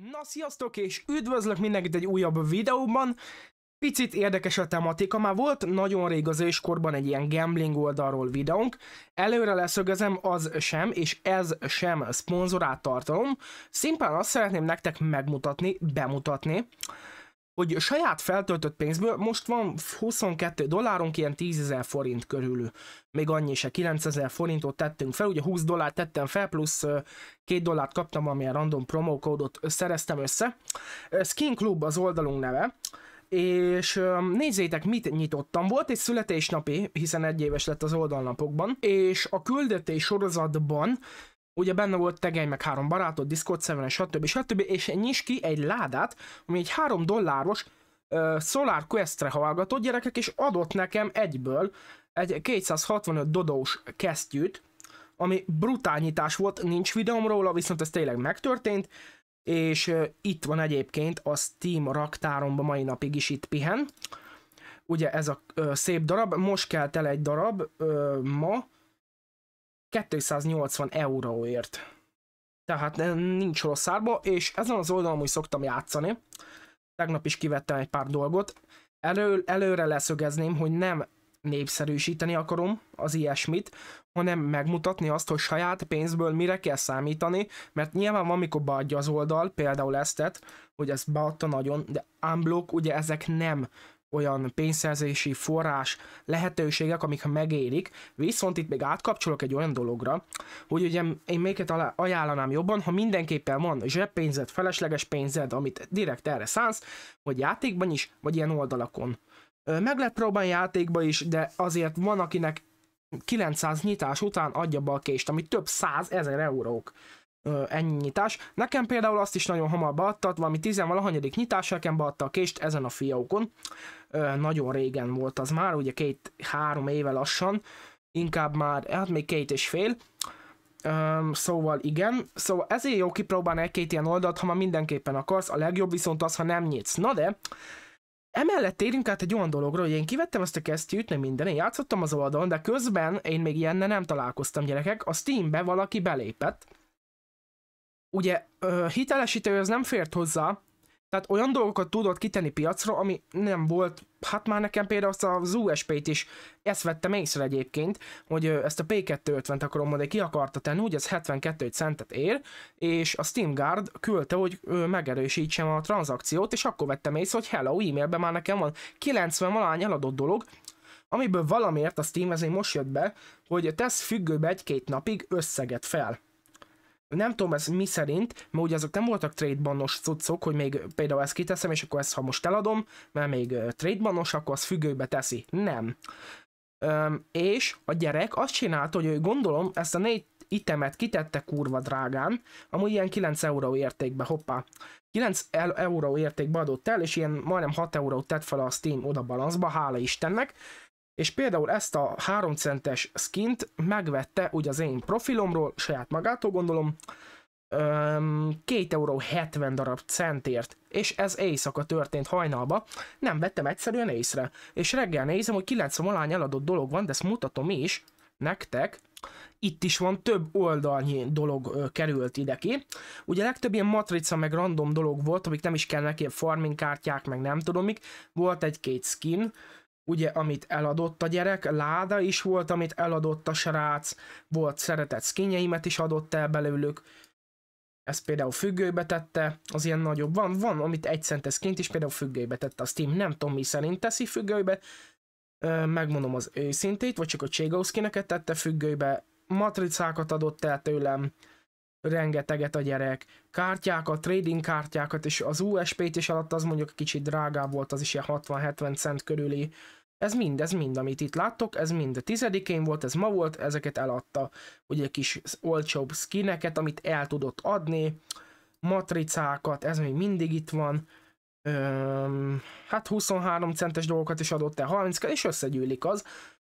Na sziasztok és üdvözlök mindenkit egy újabb videóban. Picit érdekes a tematika, már volt nagyon rég az őskorban egy ilyen gambling oldalról videónk. Előre leszögezem, az sem, és ez sem szponzorát tartalom. Szimplán azt szeretném nektek megmutatni, bemutatni, hogy saját feltöltött pénzből most van 22 dollárunk, ilyen 10 ezer forint körül, még annyi se, 9 ezer forintot tettünk fel, ugye 20 dollárt tettem fel, plusz 2 dollárt kaptam, amilyen random promo kódot szereztem össze. Skin Club az oldalunk neve, és nézzétek, mit nyitottam. Volt egy születésnapi, hiszen egy éves lett az oldalnapokban, és a küldetés sorozatban ugye benne volt tegely, meg három barátod, Discord 7 stb. stb. És nyis ki egy ládát, ami egy három dolláros uh, Solar Quest-re hallgatott gyerekek, és adott nekem egyből egy 265 dodós kesztyűt, ami nyitás volt, nincs videóm róla, viszont ez tényleg megtörtént, és uh, itt van egyébként a Steam raktáromban mai napig is itt pihen. Ugye ez a uh, szép darab, most kelt el egy darab uh, ma, 280 euróért. Tehát eh, nincs rossz árba, és ezen az oldalon úgy szoktam játszani. Tegnap is kivettem egy pár dolgot. Elő, előre leszögezném, hogy nem népszerűsíteni akarom az ilyesmit, hanem megmutatni azt, hogy saját pénzből mire kell számítani, mert nyilván van, amikor beadja az oldal, például eztet, hogy ez beadta nagyon, de unblock, ugye ezek nem olyan pénzszerzési forrás lehetőségek, amik megérik, viszont itt még átkapcsolok egy olyan dologra, hogy ugye én melyiket ajánlanám jobban, ha mindenképpen van zseppénzed, felesleges pénzed, amit direkt erre szánsz, vagy játékban is, vagy ilyen oldalakon. Meg lehet próbálni játékba is, de azért van, akinek 900 nyitás után adja be a kést, ami több száz ezer eurók. Ö, ennyi nyitás. Nekem például azt is nagyon hamar beadtad, valami tizenvalahanyadik nyitás, nekem beadta a kést ezen a fiókon. Ö, nagyon régen volt az már, ugye két-három éve lassan, inkább már, hát még két és fél. Um, szóval igen, szóval ezért jó kipróbálni egy-két ilyen oldalt, ha már mindenképpen akarsz, a legjobb viszont az, ha nem nyitsz. Na de, Emellett térünk át egy olyan dologra, hogy én kivettem ezt a kesztyűt, nem minden, én játszottam az oldalon, de közben én még ilyenne nem találkoztam gyerekek, a Steambe valaki belépett, ugye hitelesítő az nem fért hozzá, tehát olyan dolgokat tudott kitenni piacra, ami nem volt, hát már nekem például azt az USP-t is ezt vettem észre egyébként, hogy ezt a P250-t akarom mondani, ki akarta tenni, hogy ez 72 centet ér, és a Steam Guard küldte, hogy megerősítsem a tranzakciót, és akkor vettem észre, hogy hello, e-mailben már nekem van 90 valány eladott dolog, amiből valamiért a Steam ezért most jött be, hogy tesz függőbe egy-két napig összeget fel nem tudom ez mi szerint, mert ugye azok nem voltak tradebanos cuccok, hogy még például ezt kiteszem, és akkor ezt ha most eladom, mert még tradebanos, akkor az függőbe teszi. Nem. Öm, és a gyerek azt csinálta, hogy ő gondolom ezt a négy itemet kitette kurva drágán, amúgy ilyen 9 euró értékbe, hoppá. 9 euró értékbe adott el, és ilyen majdnem 6 eurót tett fel a Steam oda balanszba, hála Istennek, és például ezt a 3 centes skint megvette ugye az én profilomról, saját magától gondolom, 2,70 euró darab centért, és ez éjszaka történt hajnalba, nem vettem egyszerűen észre, és reggel nézem, hogy 90 alány eladott dolog van, de ezt mutatom is nektek, itt is van több oldalnyi dolog ö, került ide ki. Ugye legtöbb ilyen matrica meg random dolog volt, amik nem is kell neki farming kártyák, meg nem tudom mik. Volt egy-két skin, ugye, amit eladott a gyerek, láda is volt, amit eladott a srác, volt szeretett skinjeimet is adott el belőlük, ezt például függőbe tette, az ilyen nagyobb van, van, amit egy centes kint is például függőbe tette a Steam, nem tudom mi szerint teszi függőbe, megmondom az őszintét, vagy csak a Chegowski-neket tette függőbe, matricákat adott el tőlem, rengeteget a gyerek. Kártyákat, trading kártyákat, és az USP-t is alatt az mondjuk kicsit drágább volt, az is ilyen 60-70 cent körüli. Ez mind, ez mind, amit itt láttok, ez mind a tizedikén volt, ez ma volt, ezeket eladta. Ugye kis olcsóbb skineket, amit el tudott adni, matricákat, ez még mindig itt van. Öhm, hát 23 centes dolgokat is adott el, 30 és összegyűlik az.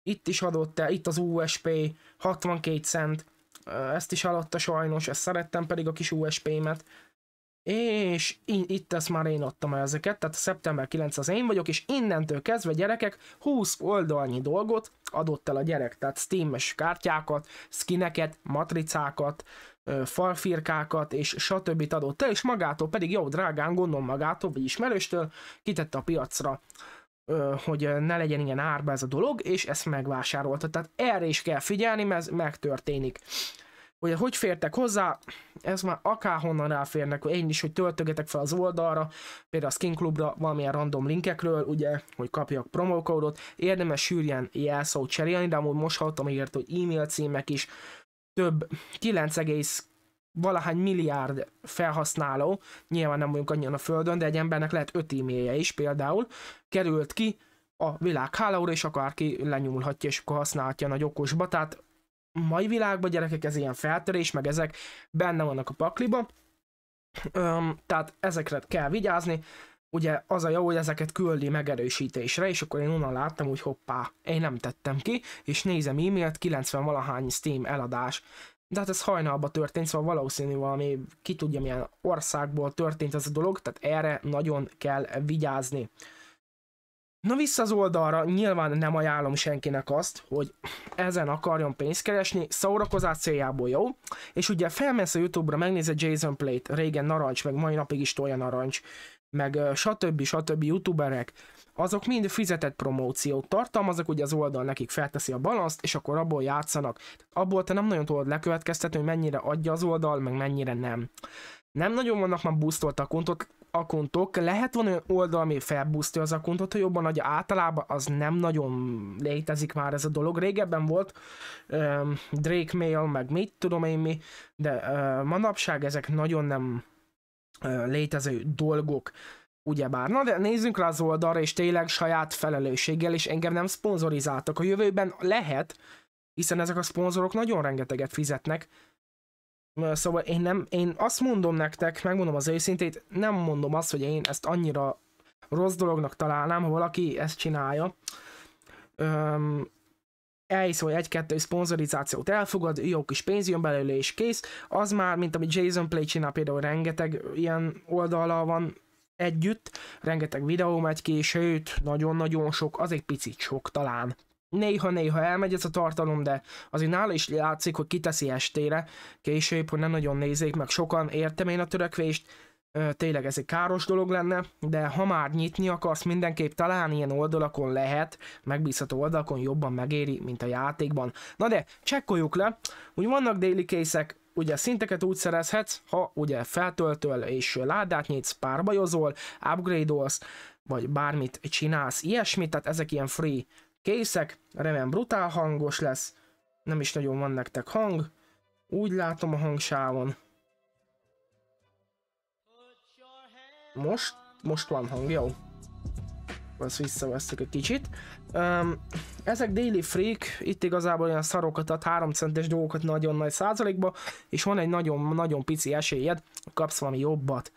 Itt is adott el, itt az USP, 62 cent, ezt is alatta sajnos, ezt szerettem pedig a kis USP-met, és itt ezt már én adtam el ezeket, tehát szeptember 9 az én vagyok, és innentől kezdve gyerekek 20 oldalnyi dolgot adott el a gyerek, tehát Steam-es kártyákat, skineket, matricákat, falfirkákat, és stb. adott el, és magától pedig jó drágán, gondolom magától, vagy ismerőstől kitette a piacra hogy ne legyen ilyen árba ez a dolog, és ezt megvásárolta. Tehát erre is kell figyelni, mert ez megtörténik. Ugye, hogy fértek hozzá, ez már akárhonnan ráférnek, én is, hogy töltögetek fel az oldalra, például a Skin Clubra valamilyen random linkekről, ugye, hogy kapjak promókódot, érdemes sűrjen jelszót cserélni, de amúgy most hallottam írt, hogy e-mail címek is több valahány milliárd felhasználó, nyilván nem vagyunk annyian a Földön, de egy embernek lehet öt e-mailje is például, került ki a világ hálóra, és akárki lenyúlhatja, és akkor használhatja nagy okosba, tehát mai világban gyerekek ez ilyen feltörés, meg ezek benne vannak a pakliba, Öm, tehát ezekre kell vigyázni, ugye az a jó, hogy ezeket küldi megerősítésre, és akkor én onnan láttam, hogy hoppá, én nem tettem ki, és nézem e-mailt, 90 valahány Steam eladás de hát ez hajnalba történt, szóval valószínű valami, ki tudja milyen országból történt ez a dolog, tehát erre nagyon kell vigyázni. Na vissza az oldalra, nyilván nem ajánlom senkinek azt, hogy ezen akarjon pénzt keresni, szórakozás céljából jó, és ugye felmész a Youtube-ra, megnézed Jason Plate, régen narancs, meg mai napig is tolja narancs, meg stb. stb. stb. youtuberek, azok mind fizetett promóciót tartalmaznak, ugye az oldal nekik felteszi a balanszt, és akkor abból játszanak. Abból te nem nagyon tudod lekövetkeztetni, hogy mennyire adja az oldal, meg mennyire nem. Nem nagyon vannak már boostolt a kontok, lehet van olyan oldal, ami felbusztja az kontot, hogy jobban adja általában, az nem nagyon létezik már ez a dolog. Régebben volt um, Drake Mail, meg mit tudom én mi, de uh, manapság ezek nagyon nem uh, létező dolgok. Ugyebár, na de nézzünk rá az oldalra, és tényleg saját felelősséggel, és engem nem szponzorizáltak. A jövőben lehet, hiszen ezek a szponzorok nagyon rengeteget fizetnek. Szóval én nem, én azt mondom nektek, megmondom az őszintét, nem mondom azt, hogy én ezt annyira rossz dolognak találnám, ha valaki ezt csinálja. Öm, elhisz, szóval hogy egy-kettő szponzorizációt elfogad, jó kis pénz jön belőle és kész. Az már, mint amit Jason Play csinál, például rengeteg ilyen oldala van, együtt, rengeteg videó megy ki, sőt, nagyon-nagyon sok, az egy picit sok talán. Néha-néha elmegy ez a tartalom, de azért nála is látszik, hogy kiteszi estére, később, hogy nem nagyon nézik, meg sokan értem én a törekvést, tényleg ez egy káros dolog lenne, de ha már nyitni akarsz, mindenképp talán ilyen oldalakon lehet, megbízható oldalakon jobban megéri, mint a játékban. Na de, csekkoljuk le, úgy vannak daily készek, ugye szinteket úgy szerezhetsz, ha ugye feltöltöl és ládát nyitsz, párbajozol, upgrade-olsz, vagy bármit csinálsz, ilyesmit, tehát ezek ilyen free készek, remélem brutál hangos lesz, nem is nagyon van nektek hang, úgy látom a hangsávon. Most, most van hang, jó. Ezt visszavesztük egy kicsit. Um, ezek déli freak, itt igazából olyan szarokat ad, 3 centes dolgokat nagyon nagy százalékba, és van egy nagyon-nagyon pici esélyed, kapsz valami jobbat.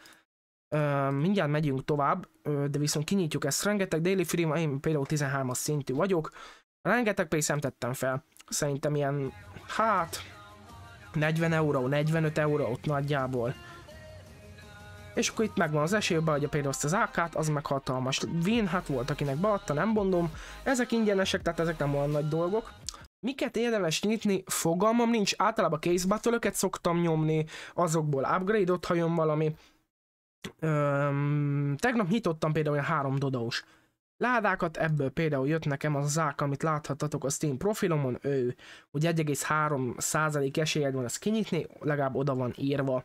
Um, mindjárt megyünk tovább, de viszont kinyitjuk ezt. Rengeteg daily film, én például 13-as szintű vagyok. Rengeteg pénzt nem tettem fel. Szerintem ilyen, hát, 40 euró, 45 euró ott nagyjából és akkor itt megvan az esély, a például azt az AK-t, az meg hatalmas vén, hát volt akinek beadta, nem mondom. Ezek ingyenesek, tehát ezek nem olyan nagy dolgok. Miket érdemes nyitni? Fogalmam nincs, általában case battle szoktam nyomni, azokból upgrade-ot, ha jön valami. Öm, tegnap nyitottam például olyan három dodaus ládákat, ebből például jött nekem az zák, amit láthattatok a Steam profilomon, ő, hogy 1,3% esélyed van ezt kinyitni, legalább oda van írva.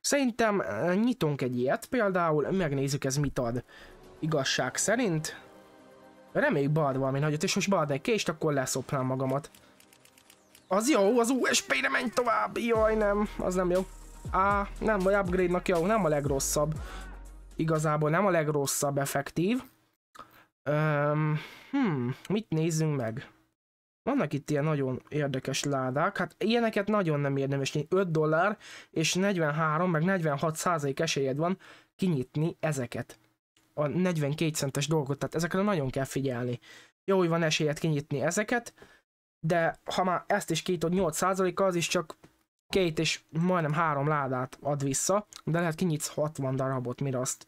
Szerintem nyitunk egy ilyet például, megnézzük ez mit ad. Igazság szerint. Reméljük bead valami nagyot, és most bead egy kést, akkor leszoplám magamat. Az jó, az USP-re menj tovább, jaj nem, az nem jó. Á, nem, vagy upgrade-nak jó, nem a legrosszabb. Igazából nem a legrosszabb effektív. um, hmm, mit nézzünk meg? Vannak itt ilyen nagyon érdekes ládák, hát ilyeneket nagyon nem érdemes nyitni. 5 dollár és 43 meg 46 százalék esélyed van kinyitni ezeket. A 42 centes dolgot, tehát ezekre nagyon kell figyelni. Jó, hogy van esélyed kinyitni ezeket, de ha már ezt is kinyitod 8 százaléka, az is csak két és majdnem három ládát ad vissza, de lehet kinyitsz 60 darabot, mire azt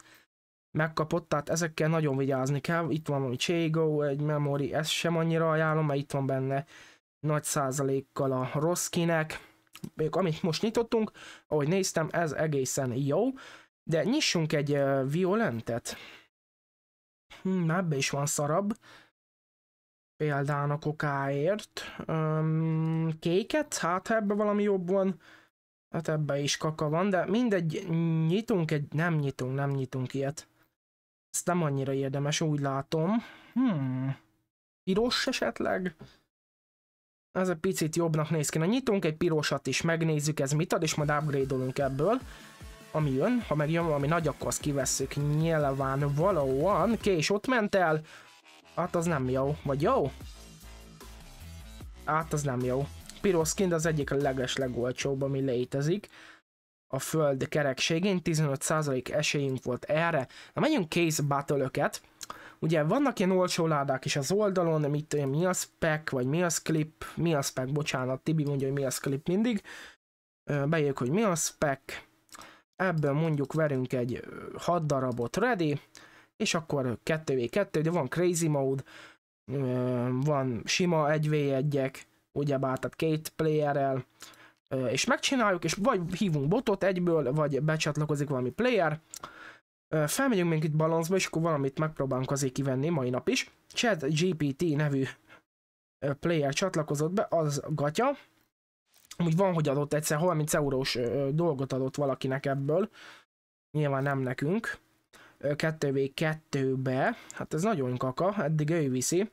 megkapott, tehát ezekkel nagyon vigyázni kell. Itt van egy Cségo, egy Memory, ezt sem annyira ajánlom, mert itt van benne nagy százalékkal a rossz kinek. Még amit most nyitottunk, ahogy néztem, ez egészen jó. De nyissunk egy uh, Violentet. Hmm, ebbe is van szarabb. Például a kokáért. Um, kéket, hát ebbe valami jobb van. Hát ebbe is kaka van, de mindegy, nyitunk egy, nem nyitunk, nem nyitunk ilyet. Ezt nem annyira érdemes, úgy látom. Hmm. Piros esetleg? Ez egy picit jobbnak néz ki. Na nyitunk egy pirosat is, megnézzük ez mit ad, és majd upgrade-olunk ebből. Ami jön, ha megjön valami nagy, akkor azt kivesszük nyilván valóan. Kés ott ment el. Hát az nem jó. Vagy jó? Hát az nem jó. Piros skin az egyik leges legolcsóbb, ami létezik a föld kerekségén, 15% esélyünk volt erre. Na menjünk case battle -öket. Ugye vannak ilyen olcsó ládák is az oldalon, mit mi az pack vagy mi az clip, mi az pack? bocsánat, Tibi mondja, hogy mi az clip mindig. Bejövök, hogy mi az pack? Ebből mondjuk verünk egy 6 darabot ready, és akkor 2v2, de van crazy mode, van sima 1v1-ek, ugyebár, tehát két playerrel, és megcsináljuk, és vagy hívunk botot egyből, vagy becsatlakozik valami player, felmegyünk még itt balanszba, és akkor valamit megpróbálunk azért kivenni mai nap is. Chad GPT nevű player csatlakozott be, az gatya. Amúgy van, hogy adott egyszer 30 eurós dolgot adott valakinek ebből. Nyilván nem nekünk. 2v2-be. Hát ez nagyon kaka, eddig ő viszi.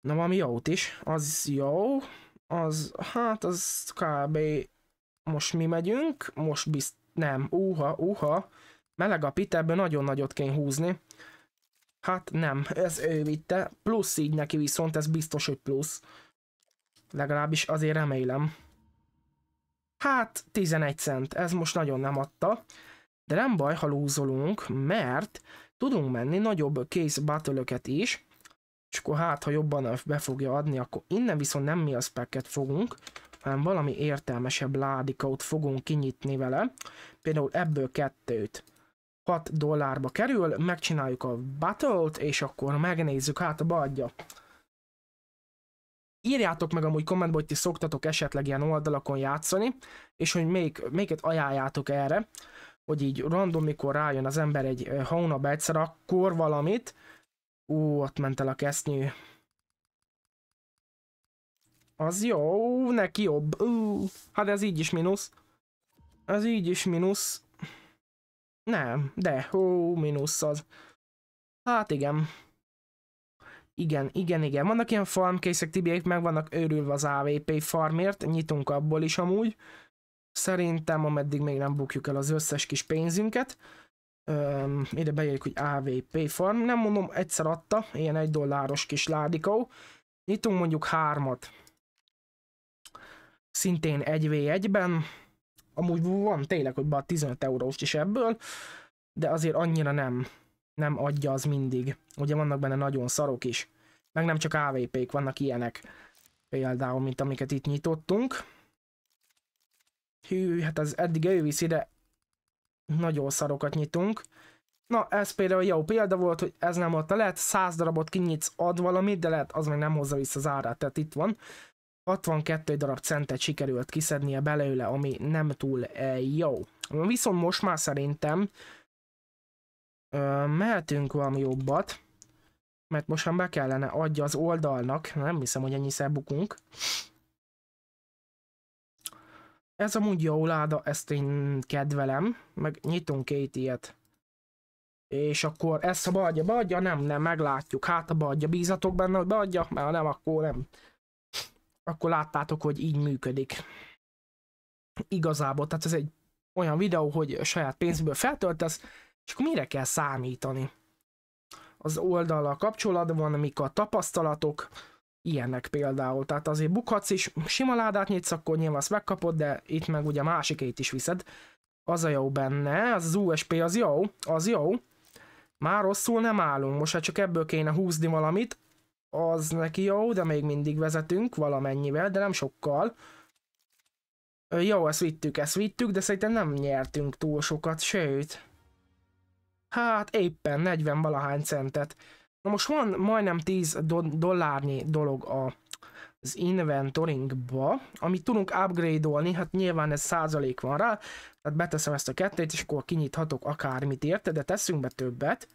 Na valami jót is, az jó az, hát az kb. most mi megyünk, most bizt, nem, úha, úha, meleg a pit, ebből nagyon nagyot kéne húzni. Hát nem, ez ő vitte, plusz így neki viszont, ez biztos, hogy plusz. Legalábbis azért remélem. Hát, 11 cent, ez most nagyon nem adta. De nem baj, ha lúzolunk, mert tudunk menni nagyobb case battle is, és akkor hát, ha jobban be fogja adni, akkor innen viszont nem mi a speket fogunk, hanem valami értelmesebb ládikaut fogunk kinyitni vele. Például ebből kettőt. 6 dollárba kerül, megcsináljuk a battle-t, és akkor megnézzük, hát a badja. Írjátok meg amúgy kommentbe, hogy ti szoktatok esetleg ilyen oldalakon játszani, és hogy még, melyiket ajánljátok erre, hogy így random, mikor rájön az ember egy eh, hónap egyszer, akkor valamit, Ú, ott ment el a kesznyű. Az jó, neki jobb. Ú, hát ez így is mínusz. Ez így is mínusz. Nem, de, ó, mínusz az. Hát igen. Igen, igen, igen. Vannak ilyen farmkészek, tibiek meg vannak őrülve az AVP farmért, nyitunk abból is amúgy. Szerintem, ameddig még nem bukjuk el az összes kis pénzünket. Öm, ide beírjuk, hogy AVP farm, nem mondom, egyszer adta, ilyen egy dolláros kis ládikó. Nyitunk mondjuk hármat. Szintén 1v1-ben. Amúgy van tényleg, hogy bár 15 eurós is ebből, de azért annyira nem, nem adja az mindig. Ugye vannak benne nagyon szarok is. Meg nem csak AVP-k, vannak ilyenek. Például, mint amiket itt nyitottunk. Hű, hát az eddig elvisz ide nagyon szarokat nyitunk. Na, ez például jó példa volt, hogy ez nem adta. Lehet 100 darabot kinyitsz, ad valamit, de lehet az meg nem hozza vissza az árát, tehát itt van. 62 darab centet sikerült kiszednie belőle, ami nem túl e, jó. Viszont most már szerintem ö, mehetünk valami jobbat, mert most már be kellene adja az oldalnak, nem hiszem, hogy ennyiszer bukunk. Ez amúgy jó láda, ezt én kedvelem, meg nyitunk két ilyet. És akkor ezt ha beadja, beadja, nem, nem, meglátjuk. Hát a beadja, bízatok benne, hogy beadja, mert ha nem, akkor nem. Akkor láttátok, hogy így működik. Igazából, tehát ez egy olyan videó, hogy a saját pénzből feltöltesz, és akkor mire kell számítani? Az oldallal kapcsolatban, mik a tapasztalatok, Ilyenek például, tehát azért bukhatsz is, sima ládát nyitsz, akkor nyilván azt megkapod, de itt meg ugye másikét is viszed. Az a jó benne, az, az USP az jó, az jó. Már rosszul nem állunk, most ha hát csak ebből kéne húzni valamit, az neki jó, de még mindig vezetünk valamennyivel, de nem sokkal. Jó, ezt vittük, ezt vittük, de szerintem nem nyertünk túl sokat, sőt. Hát éppen 40 valahány centet. Na most van majdnem 10 do- dollárnyi dolog a, az inventoringba, amit tudunk upgrade-olni, hát nyilván ez százalék van rá, tehát beteszem ezt a kettőt, és akkor kinyithatok akármit érte, de teszünk be többet.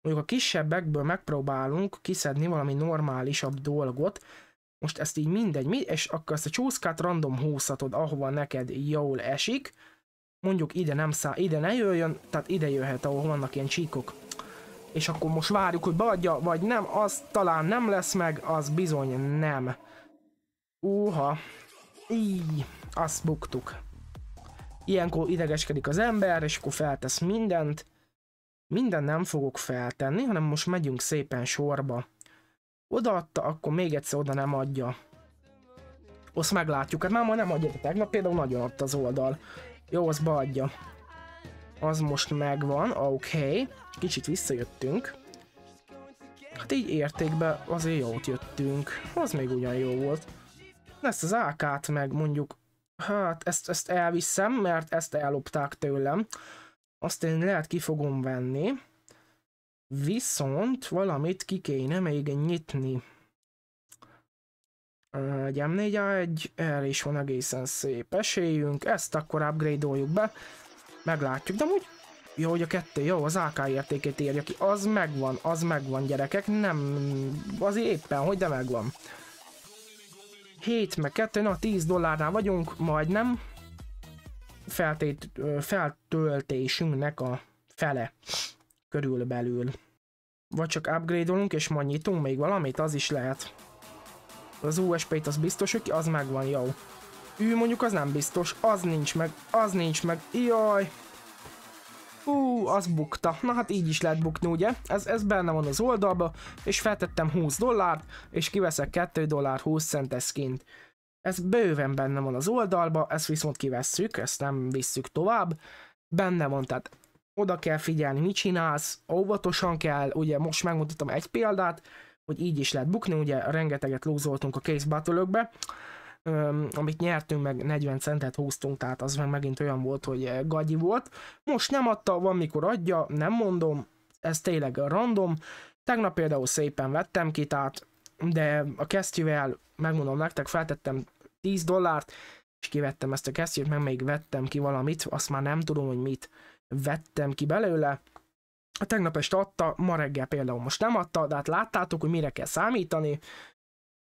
Mondjuk a kisebbekből megpróbálunk kiszedni valami normálisabb dolgot, most ezt így mindegy, mi, és akkor ezt a csúszkát random húzhatod, ahova neked jól esik, mondjuk ide nem szá, ide ne jöjjön, tehát ide jöhet, ahol vannak ilyen csíkok és akkor most várjuk, hogy beadja, vagy nem, az talán nem lesz meg, az bizony nem. Uha. Így, azt buktuk. Ilyenkor idegeskedik az ember, és akkor feltesz mindent. Minden nem fogok feltenni, hanem most megyünk szépen sorba. Odaadta, akkor még egyszer oda nem adja. Azt meglátjuk, hát már majd nem adja, tegnap például nagyon adta az oldal. Jó, az beadja az most megvan, oké, okay. kicsit visszajöttünk. Hát így értékbe azért jót jöttünk, az még ugyan jó volt. De ezt az AK-t meg mondjuk, hát ezt, ezt elviszem, mert ezt ellopták tőlem. Azt én lehet ki fogom venni. Viszont valamit ki kéne még nyitni. Egy M4A1, erre is van egészen szép esélyünk, ezt akkor upgrade-oljuk be. Meglátjuk, de úgy jó, hogy a kettő, jó, az AK értékét érje ki, az megvan, az megvan gyerekek, nem, az éppen, hogy de megvan. 7 meg 2, na 10 dollárnál vagyunk, majdnem. Feltét, feltöltésünknek a fele körülbelül. Vagy csak upgrade-olunk és majd nyitunk még valamit, az is lehet. Az USP-t az biztos, hogy az megvan, jó. Ő mondjuk az nem biztos, az nincs meg, az nincs meg, jaj. Ú, az bukta. Na hát így is lehet bukni, ugye? Ez, ez benne van az oldalba, és feltettem 20 dollárt, és kiveszek 2 dollár 20 centesként. Ez bőven benne van az oldalba, ezt viszont kivesszük, ezt nem visszük tovább. Benne van, tehát oda kell figyelni, mit csinálsz, óvatosan kell, ugye most megmutatom egy példát, hogy így is lehet bukni, ugye rengeteget lúzoltunk a case battle -ökbe amit nyertünk, meg 40 centet húztunk, tehát az meg megint olyan volt, hogy eh, gagyi volt. Most nem adta, van mikor adja, nem mondom, ez tényleg random. Tegnap például szépen vettem ki, tehát de a kesztyűvel, megmondom nektek, feltettem 10 dollárt, és kivettem ezt a kesztyűt, meg még vettem ki valamit, azt már nem tudom, hogy mit vettem ki belőle. A tegnap este adta, ma reggel például most nem adta, de hát láttátok, hogy mire kell számítani,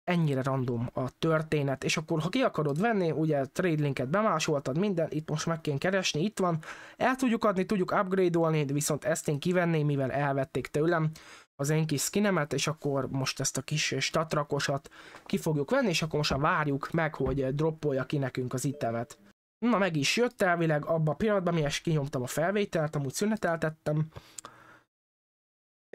ennyire random a történet, és akkor ha ki akarod venni, ugye trade linket bemásoltad, minden, itt most meg kell keresni, itt van, el tudjuk adni, tudjuk upgrade-olni, viszont ezt én kivenném, mivel elvették tőlem az én kis skinemet, és akkor most ezt a kis statrakosat ki fogjuk venni, és akkor most várjuk meg, hogy droppolja ki nekünk az itemet. Na meg is jött elvileg, abba a pillanatban, mi kinyomtam a felvételt, amúgy szüneteltettem,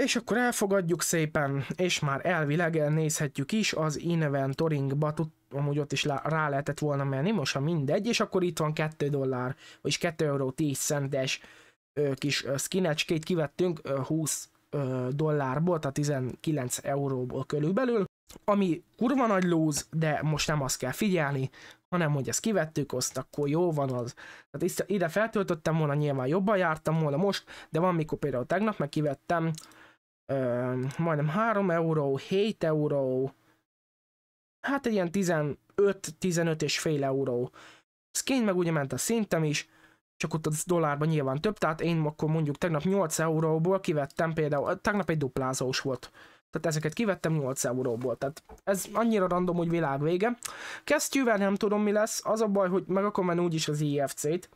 és akkor elfogadjuk szépen, és már elvileg nézhetjük is az inventoringba, tudom hogy ott is rá lehetett volna menni, most ha mindegy, és akkor itt van 2 dollár, vagyis 2 euró 10 centes kis skinecskét kivettünk 20 dollárból, tehát 19 euróból körülbelül, ami kurva nagy lúz, de most nem azt kell figyelni, hanem hogy ezt kivettük, azt akkor jó van az. Tehát ide feltöltöttem volna, nyilván jobban jártam volna most, de van mikor például tegnap meg kivettem ö, majdnem 3 euró, 7 euró, hát egy ilyen 15-15 és fél euró. Skin meg ugye ment a szintem is, csak ott az dollárban nyilván több, tehát én akkor mondjuk tegnap 8 euróból kivettem például, tegnap egy duplázós volt. Tehát ezeket kivettem 8 euróból, tehát ez annyira random, hogy világ vége. Kesztyűvel nem tudom mi lesz, az a baj, hogy meg akarom menni úgyis az IFC-t,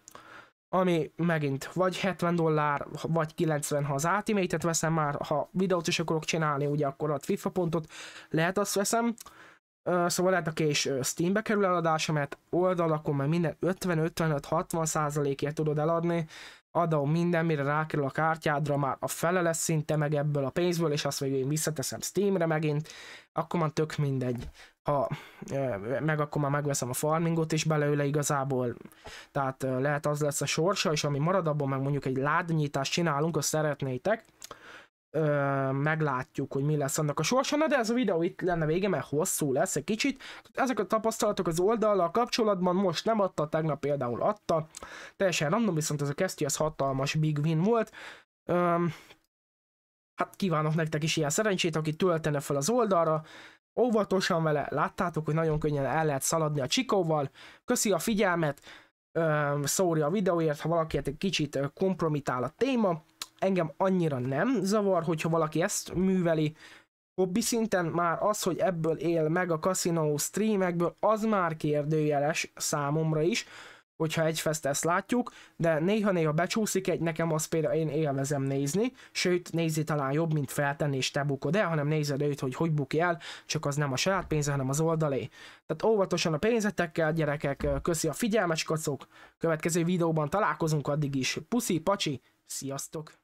ami megint vagy 70 dollár, vagy 90, ha az ultimate veszem már, ha videót is akarok csinálni, ugye akkor ad FIFA pontot, lehet azt veszem, szóval lehet, aki is Steambe kerül eladása, mert oldalakon már minden 50-55-60 százalékért tudod eladni, adom minden, mire rákerül a kártyádra, már a fele lesz szinte meg ebből a pénzből, és azt végül én visszateszem Steamre megint, akkor már tök mindegy ha meg akkor már megveszem a farmingot is belőle igazából, tehát lehet az lesz a sorsa, és ami marad abban, meg mondjuk egy ládnyitást csinálunk, azt szeretnétek, Ö, meglátjuk, hogy mi lesz annak a sorsa. de ez a videó itt lenne vége, mert hosszú lesz egy kicsit. Ezek a tapasztalatok az oldallal kapcsolatban most nem adta, tegnap például adta. Teljesen random, viszont ez a kesztyű, ez hatalmas big win volt. Ö, hát kívánok nektek is ilyen szerencsét, aki töltene fel az oldalra óvatosan vele, láttátok, hogy nagyon könnyen el lehet szaladni a csikóval. Köszi a figyelmet, szóri a videóért, ha valakiért egy kicsit kompromitál a téma. Engem annyira nem zavar, hogyha valaki ezt műveli. Hobbi szinten már az, hogy ebből él meg a kaszinó streamekből, az már kérdőjeles számomra is hogyha egy ezt látjuk, de néha-néha becsúszik egy, nekem az például én élvezem nézni, sőt nézi talán jobb, mint feltenni és te bukod el, hanem nézed őt, hogy hogy buki el, csak az nem a saját pénze, hanem az oldalé. Tehát óvatosan a pénzetekkel, gyerekek, köszi a figyelmet, kacok, következő videóban találkozunk addig is. Puszi, pacsi, sziasztok!